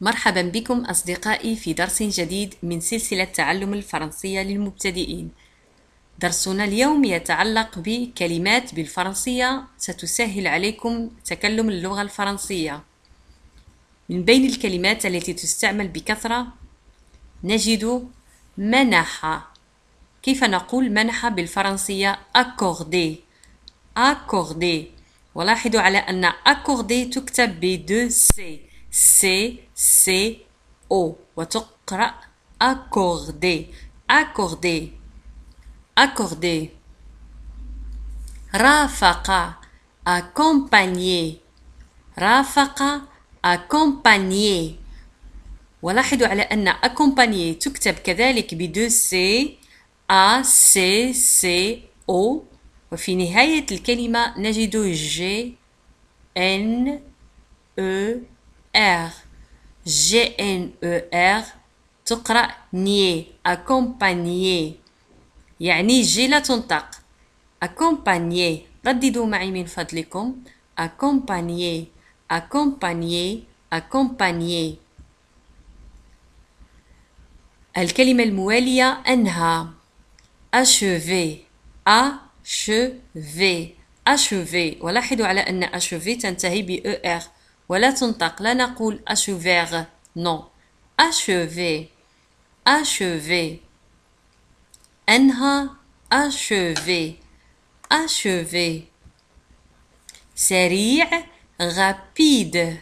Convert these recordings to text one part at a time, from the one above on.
مرحبا بكم أصدقائي في درس جديد من سلسلة تعلم الفرنسية للمبتدئين درسنا اليوم يتعلق بكلمات بالفرنسية ستسهل عليكم تكلم اللغة الفرنسية من بين الكلمات التي تستعمل بكثرة نجد منح كيف نقول منح بالفرنسية accordé accordé ولاحظوا على أن accordé تكتب بدو سي سي سي او وتقرأ اكوردي اكوردي اكوردي رافق اكومباني رافق اكومباني ولاحظوا على أن اكومباني تكتب كذلك بدو سي أ سي سي أو وفي نهاية الكلمة نجد جي إن أو ار جي ان او ار تقرا ني اكومبانيي يعني جي لا تنطق اكومبانيي رددوا معي من فضلكم اكومبانيي اكومبانيي اكومبانيي الكلمة الموالية أنها أشوفي أشوفي أشوفي ولاحظوا على أن أشوفي تنتهي ب er Voilà son à Là, on a achevée non achevée achevée Enna achevée achevée Serie rapide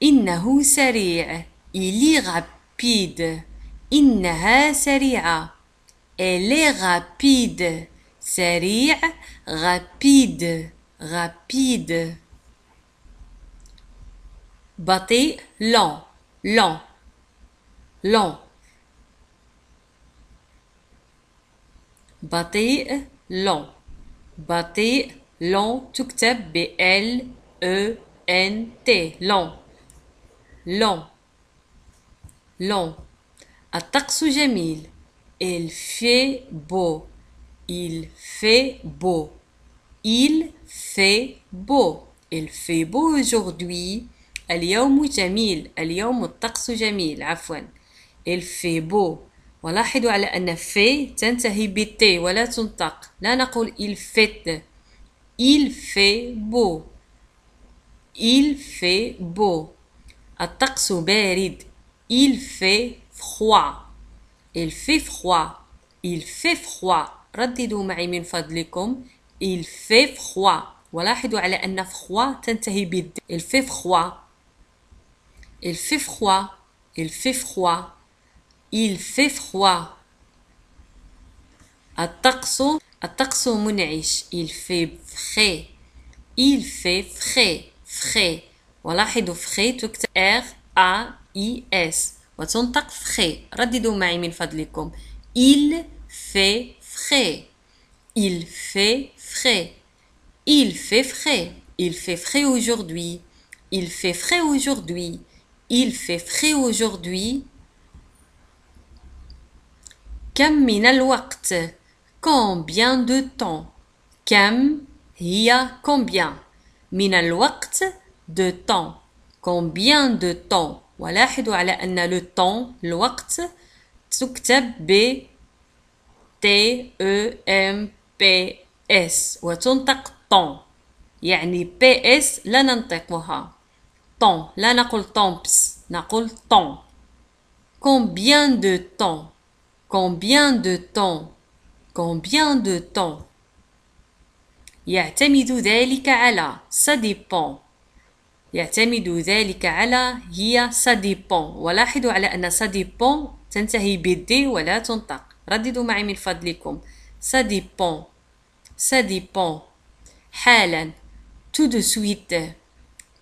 Innahu série il est rapide elle est rapide Serie rapide rapide Bottées long, long, long. Bottées long. Bottées long. Tout B L E N T long. long. long. Il fait beau. Il fait beau. Il fait beau. Il fait beau aujourd'hui. اليوم جميل اليوم الطقس جميل عفوا il fait beau ولاحظوا على أن في تنتهي بالتي ولا تنطق لا نقول il fait il fait beau il fait beau الطقس بارد il fait froid il fait froid il fait froid رددوا معي من فضلكم il fait froid ولاحظوا على أن froid تنتهي بالد il fait froid Il fait froid, il fait froid, il fait froid. Attaqso. Attaqso منعش il fait frais il fait frais frais ولاحظوا frais تكتب r a i s frais il fait frais il fait frais il fait frais il fait frais aujourd'hui il fait frais aujourd'hui il fait frais aujourd'hui. كم من الوقت combien de temps كم هي combien من الوقت de temps combien de temps ولاحظوا على أن le temps الوقت تكتب ب T E M P S وتنطق طون يعني PS لا ننطقها temps لا نقول temps نقول temps combien de temps combien de temps combien de temps يعتمد ذلك على ça dépend يعتمد ذلك على هي ça dépend ولاحظوا على أن ça dépend تنتهي بدي ولا تنطق رددوا معي من فضلكم ça dépend ça dépend حالا tout de suite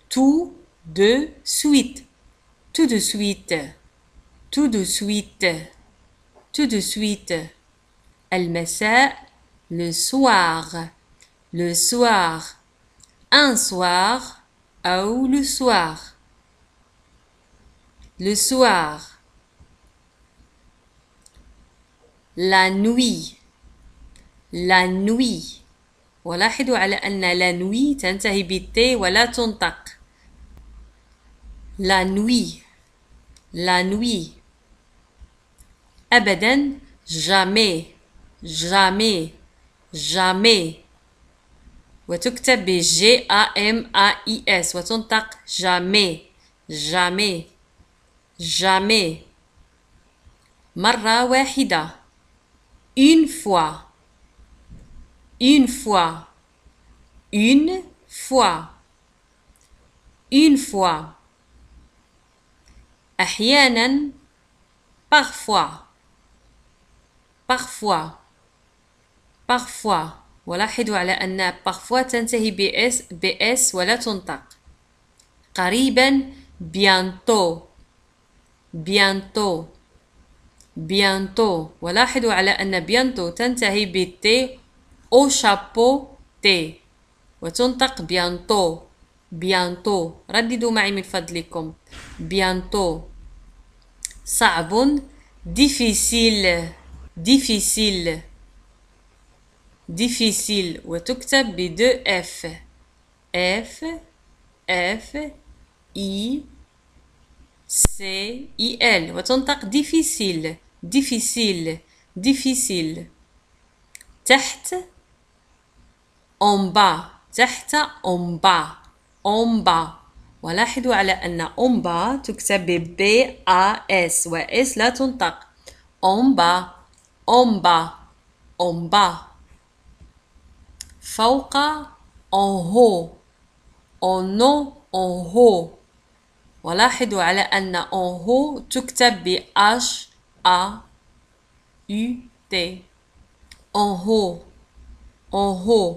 tout de suite, tout de suite, tout de suite, tout de suite. elle sait le soir, le soir, un soir, ou le soir, le soir. La nuit, la nuit. ولاحظوا على a la nuit تنتهي voilà ولا تنطق la nuit. La nuit. Abadan, jamais. Jamais. Jamais. وتكتب B G A M A I S وتنطق jamais jamais jamais مرة واحدة une fois une fois une fois une fois أحيانا parfois parfois parfois ولاحظوا على أن parfois تنتهي بإس بإس ولا تنطق قريبا بيانتو بيانتو بيانتو ولاحظوا على أن بيانتو تنتهي بتي أو شابو تي وتنطق بيانتو بيانتو رددوا معي من فضلكم بيانتو صعب ديفيسيل ديفيسيل ديفيسيل وتكتب بدو اف اف اف اي سي اي ال وتنطق ديفيسيل ديفيسيل ديفيسيل تحت اون تحت اون أومبا ولاحظوا على أن أومبا تكتب ب أس S وإس لا تنطق أومبا أومبا أومبا فوق أنهو أونو أنهو ولاحظوا على أن أنهو تكتب ب H A U T أنهو أنهو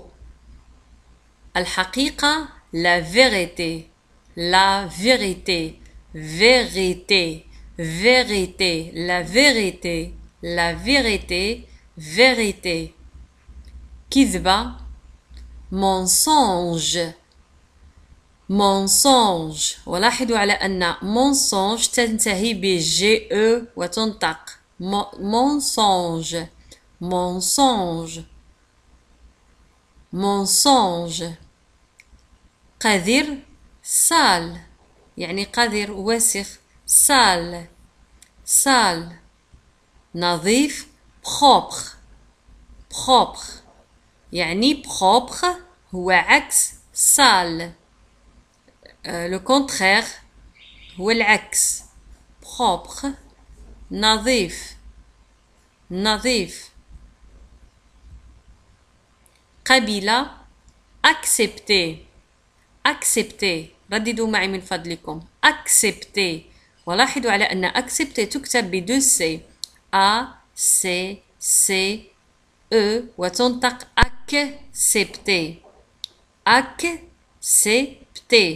الحقيقة la vérité, la vérité, vérité, vérité, la vérité, la vérité, vérité. Kizba, mensonge, mensonge. ولاحظوا على أن mensonge تنتهي ب -E وتنطق mensonge, mensonge, mensonge. Kadir sale, yanni ou sal sale, sale. propre, propre, ni propre ou sale. le contraire ou propre, nadif, nadif. kabila accepté. accepter رددوا معي من فضلكم accepter ولاحظوا على أن accepter تكتب بدون سي A C C E وتنطق accepter accepter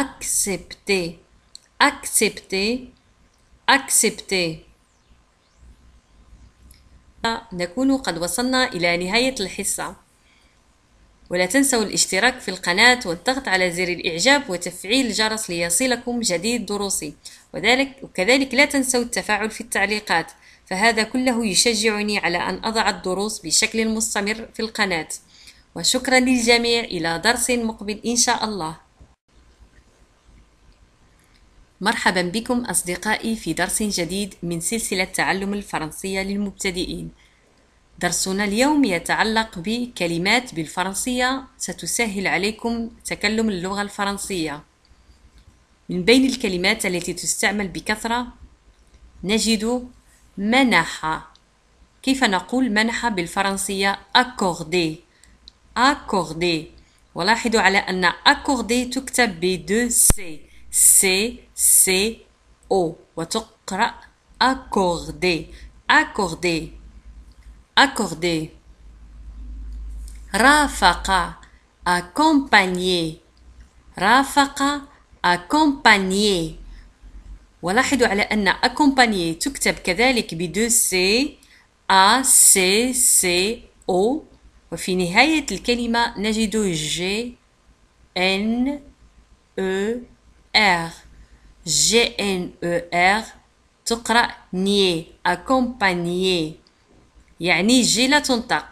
accepter accepter accepter نكون قد وصلنا إلى نهاية الحصة ولا تنسوا الاشتراك في القناة والضغط على زر الإعجاب وتفعيل الجرس ليصلكم جديد دروسي وذلك وكذلك لا تنسوا التفاعل في التعليقات فهذا كله يشجعني على أن أضع الدروس بشكل مستمر في القناة وشكرا للجميع إلى درس مقبل إن شاء الله مرحبا بكم أصدقائي في درس جديد من سلسلة تعلم الفرنسية للمبتدئين درسنا اليوم يتعلق بكلمات بالفرنسية ستسهل عليكم تكلم اللغة الفرنسية من بين الكلمات التي تستعمل بكثرة نجد منح كيف نقول منح بالفرنسية accordé accordé ولاحظوا على أن accordé تكتب ب 2 سي سي سي أو وتقرأ accordé accordé Accordé Rafaqa, accompagner. Rafaqa, accompagner. ولاحظوا على أن accompagner تكتب كذلك بدو se A C C O وفي نهاية الكلمة نجد G N E R G N E R تقرأ ني accompagner يعني جي لا تنطق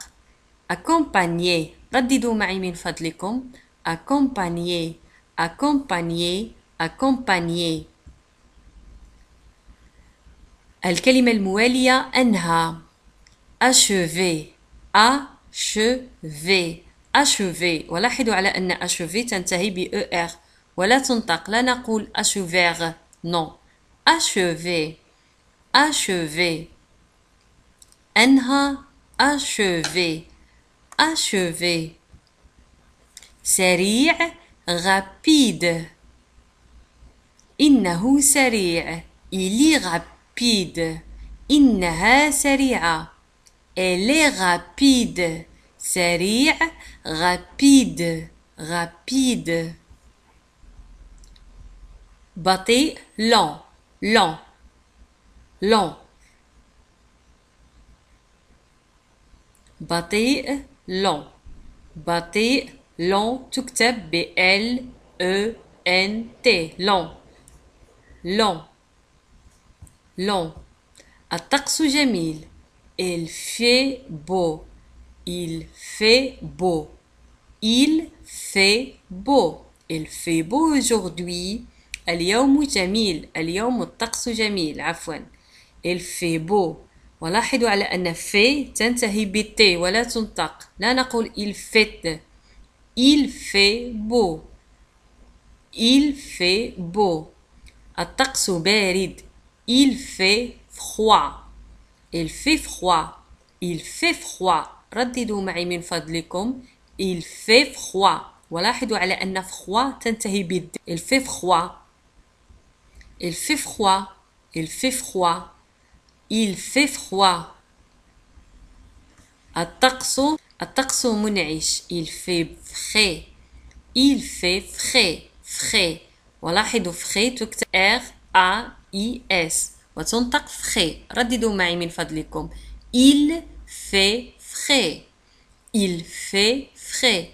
اكومبانيي رددوا معي من فضلكم اكومبانيي اكومبانيي اكومبانيي الكلمة الموالية أنها أشوفي أشوفي أشوفي ولاحظوا على أن أشوفي تنتهي بـ ER ولا تنطق لا نقول أشوفيغ نو أشوفي أشوفي Enha, achevé achevé Sérieux, rapide Innahu il est rapide Innaha elle est rapide Sérieux, rapide rapide بطيء lent lent lent بطيء long بطيء long tout b L E N T long long long est Jamil, il fait beau il fait beau il fait beau il fait beau aujourd'hui اليوم Jamil, اليوم الطقس جميل عفوا il fait beau ولاحظوا على أن في تنتهي بت ولا تنطق لا نقول il fait il fait beau il fait beau الطقس بارد il fait froid il fait froid il fait froid رددوا معي من فضلكم il fait froid ولاحظوا على أن froid تنتهي بد il fait froid il fait froid il fait froid Il fait froid. Attaqso. mon منعش. Il fait frais. Il fait frais. Frais. ولاحظوا frais تكتب R A I S وتنطق frais. رددوا معي من فضلكم. Il fait frais. Il fait frais.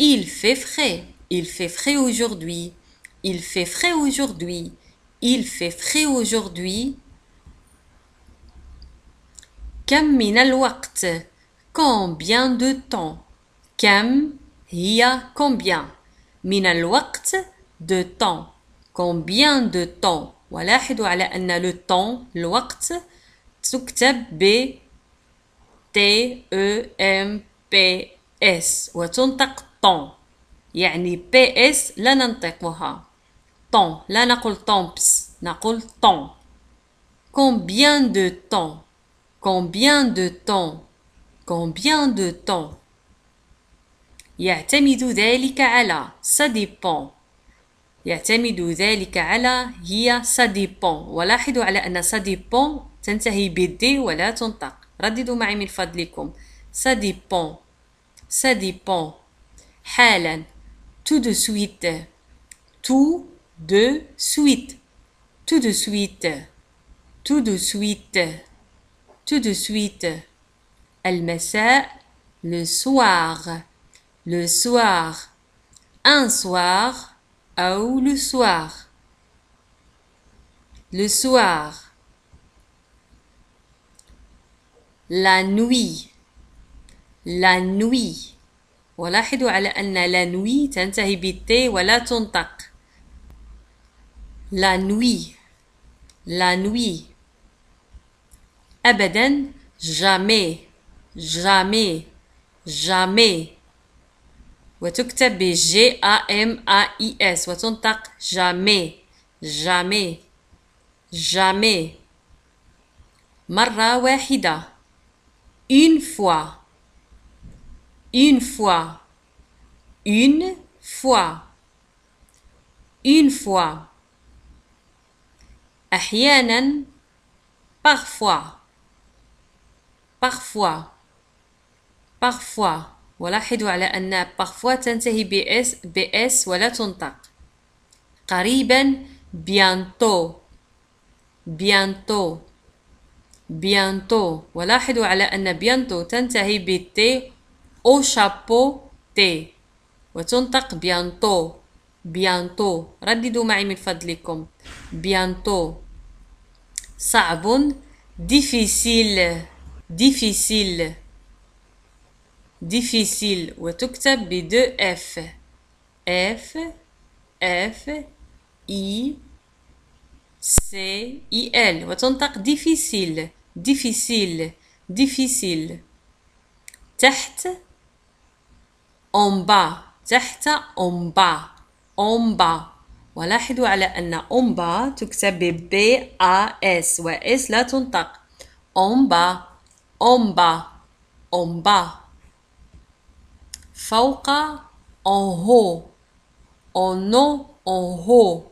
Il fait frais. Il fait frais aujourd'hui. Il fait frais aujourd'hui. Il fait frais aujourd'hui. كم من الوقت combien de temps كم هي combien من الوقت de temps combien de temps ولاحظوا على أن le temps الوقت تكتب ب T E M P S وتنطق طون يعني بي اس لا ننطقها طون لا نقول طومبس نقول طون combien de temps Combien de temps Combien de temps يعتمد ذلك على ça dépend يعتمد ذلك على هي ça dépend ولاحظوا على أن ça dépend تنتهي بالدي ولا تنطق رددوا معي من فضلكم ça dépend ça dépend حالا tout de suite tout de suite tout de suite tout de suite tout de suite. me sait. le soir. Le soir. Un soir ou le soir. Le soir. La nuit. La nuit. ولاحظوا على أن لا نوي تنتهي La nuit. La nuit. Abadan, jamais, jamais, jamais. tu G A M A I S tak, jamais jamais jamais Marra wahida. une fois une fois une fois une fois parfois parfois parfois ولاحظوا على ان parfois تنتهي ب اس ب اس ولا تنطق قريبا بيانتو بيانتو بيانتو ولاحظوا على ان بيانتو تنتهي ب تي او شابو تي وتنطق بيانتو بيانتو رددوا معي من فضلكم بيانتو صعب difficile difficile difficile وتكتب ب اف اف اف اي سي اي ال وتنطق difficile difficile difficile تحت امبا تحت امبا امبا ولاحظوا على أن أمبا تكتب ب ا اس و اس لا تنطق أمبا en bas en bas فوق en haut en haut en haut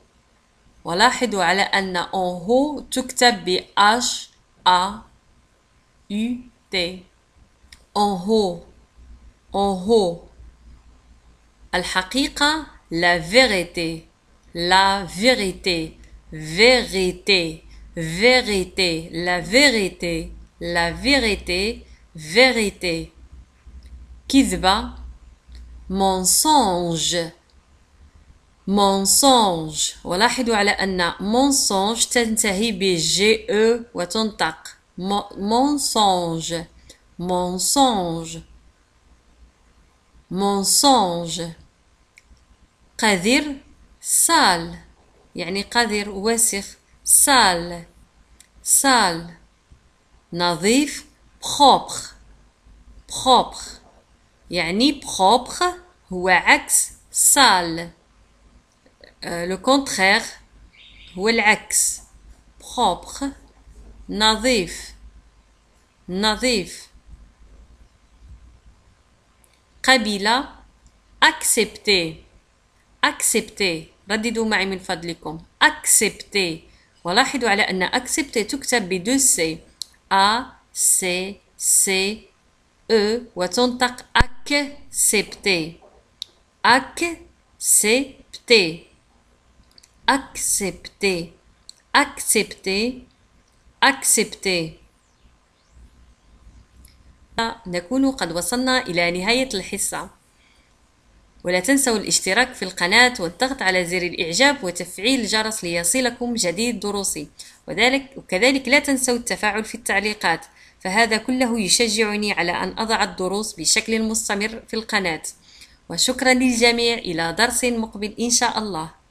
ولاحظوا على أن en haut تكتب ب H A U T en haut en haut الحقيقة la vérité la vérité vérité vérité la vérité la vérité, vérité. Kizba, mensonge. Mensonge. Voilà, je dois aller mensonge, mensonge, t'entahi bge, watontak. Mensonge. Mensonge. Mensonge. Kadir, sale. Yanni, kadir, wesif, sale. Sale. نظيف بخوبخ بخوبخ يعني بخوبخ هو عكس سال آه، لو كونترير هو العكس بخوبخ نظيف نظيف قبيلة أكسبتي أكسبتي رددوا معي من فضلكم أكسبتي ولاحظوا على أن أكسبتي تكتب بدو سي أ سي سي e وتنطق أك سبتي أك سبتي سبتي أك سبتي نكون قد وصلنا إلى نهاية الحصة ولا تنسوا الاشتراك في القناة والضغط على زر الإعجاب وتفعيل الجرس ليصلكم جديد دروسي وذلك وكذلك لا تنسوا التفاعل في التعليقات فهذا كله يشجعني على أن أضع الدروس بشكل مستمر في القناة وشكرا للجميع إلى درس مقبل إن شاء الله